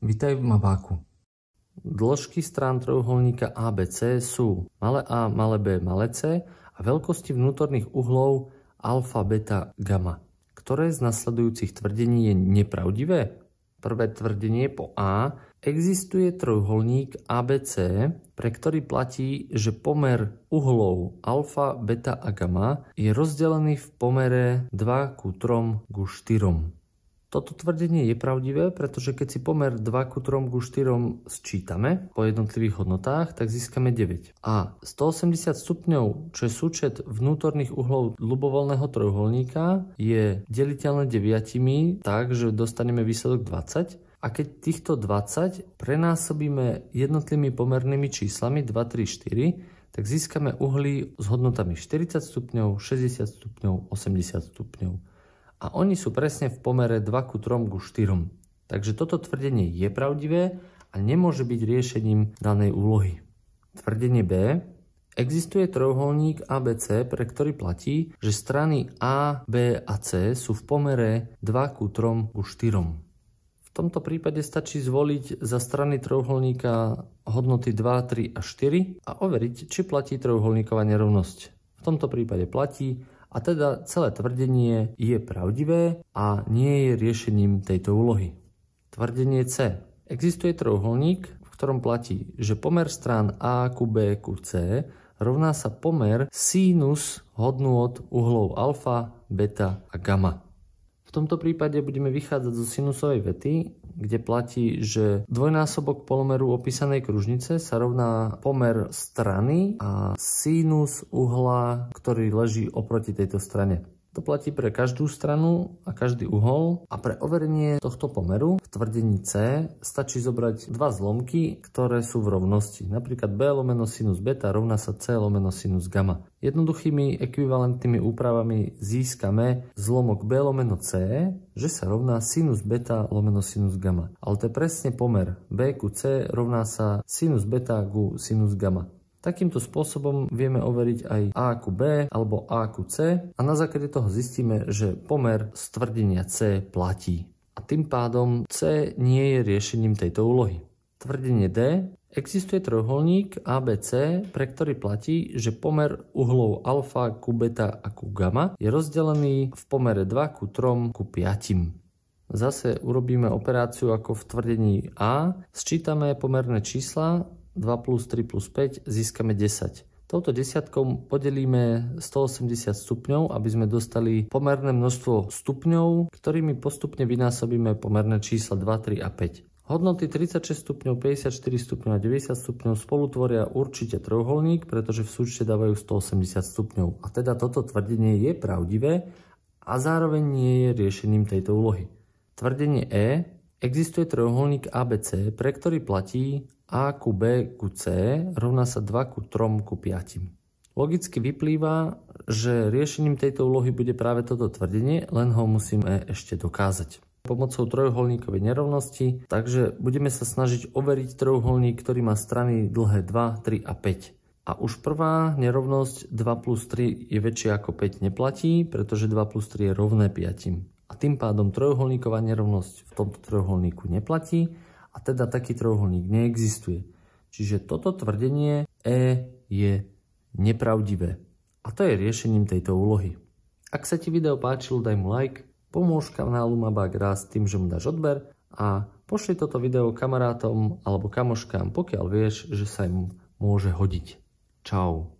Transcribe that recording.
Vítaj v mapáku. Dĺžky strán trojuholníka ABC sú malé a, malé b, malé c a veľkosti vnútorných uhlov alfa, beta, gamma. Ktoré z nasledujúcich tvrdení je nepravdivé? Prvé tvrdenie po A. Existuje trojuholník ABC, pre ktorý platí, že pomer uhlov alfa, beta a gamma je rozdelený v pomere 2 ku 3 ku 4. Toto tvrdenie je pravdivé, pretože keď si pomer 2 ku 3 ku 4 sčítame po jednotlivých hodnotách, tak získame 9. A 180 stupňov, čo je súčet vnútorných uhlov ľubovoľného trojuholníka, je deliteľné 9 takže dostaneme výsledok 20. A keď týchto 20 prenásobíme jednotlivými pomernými číslami 2, 3, 4, tak získame uhly s hodnotami 40 stupňov, 60 stupňov, 80 stupňov a oni sú presne v pomere 2 ku 3 ku 4. Takže toto tvrdenie je pravdivé a nemôže byť riešením danej úlohy. Tvrdenie B. Existuje trojuholník ABC, pre ktorý platí, že strany A, B a C sú v pomere 2 ku 3 ku 4. V tomto prípade stačí zvoliť za strany trojuholníka hodnoty 2, 3 a 4 a overiť, či platí trojuholníková nerovnosť. V tomto prípade platí a teda celé tvrdenie je pravdivé a nie je riešením tejto úlohy. Tvrdenie C. Existuje trojuholník, v ktorom platí, že pomer strán A ku B ku C rovná sa pomer sinus od uhlov alfa, beta a gamma. V tomto prípade budeme vychádzať zo sinusovej vety, kde platí, že dvojnásobok polomeru opísanej kružnice sa rovná pomer strany a sinus uhla, ktorý leží oproti tejto strane. To platí pre každú stranu a každý uhol a pre overenie tohto pomeru v tvrdení C stačí zobrať dva zlomky, ktoré sú v rovnosti. Napríklad B lomeno sinus beta rovná sa C lomeno sinus gamma. Jednoduchými ekvivalentnými úpravami získame zlomok B lomeno C, že sa rovná sinus beta lomeno sinus gamma. Ale to je presne pomer B ku C rovná sa sinus beta ku sinus gamma. Takýmto spôsobom vieme overiť aj A ku B alebo A ku C a na základe toho zistíme, že pomer z tvrdenia C platí. A tým pádom C nie je riešením tejto úlohy. Tvrdenie D existuje trojuholník ABC, pre ktorý platí, že pomer uhlov alfa ku beta a ku gamma je rozdelený v pomere 2 ku 3 ku 5. Zase urobíme operáciu ako v tvrdení A, sčítame pomerné čísla 2 plus 3 plus 5 získame 10. Touto desiatkou podelíme 180 stupňov, aby sme dostali pomerné množstvo stupňov, ktorými postupne vynásobíme pomerné čísla 2, 3 a 5. Hodnoty 36 stupňov, 54 stupňov a 90 stupňov spolutvoria určite trojuholník, pretože v súčte dávajú 180 stupňov. A teda toto tvrdenie je pravdivé a zároveň nie je riešením tejto úlohy. Tvrdenie E existuje trojuholník ABC, pre ktorý platí, a ku B ku C rovná sa 2 ku 3 ku 5. Logicky vyplýva, že riešením tejto úlohy bude práve toto tvrdenie, len ho musíme ešte dokázať pomocou trojuholníkovej nerovnosti, takže budeme sa snažiť overiť trojuholník, ktorý má strany dlhé 2, 3 a 5. A už prvá nerovnosť 2 plus 3 je väčšia ako 5 neplatí, pretože 2 plus 3 je rovné 5. A tým pádom trojuholníková nerovnosť v tomto trojuholníku neplatí, a teda taký trojuholník neexistuje. Čiže toto tvrdenie E je nepravdivé. A to je riešením tejto úlohy. Ak sa ti video páčilo, daj mu like, pomôž kanálu Mabák raz tým, že mu dáš odber a pošli toto video kamarátom alebo kamoškám, pokiaľ vieš, že sa im môže hodiť. Čau.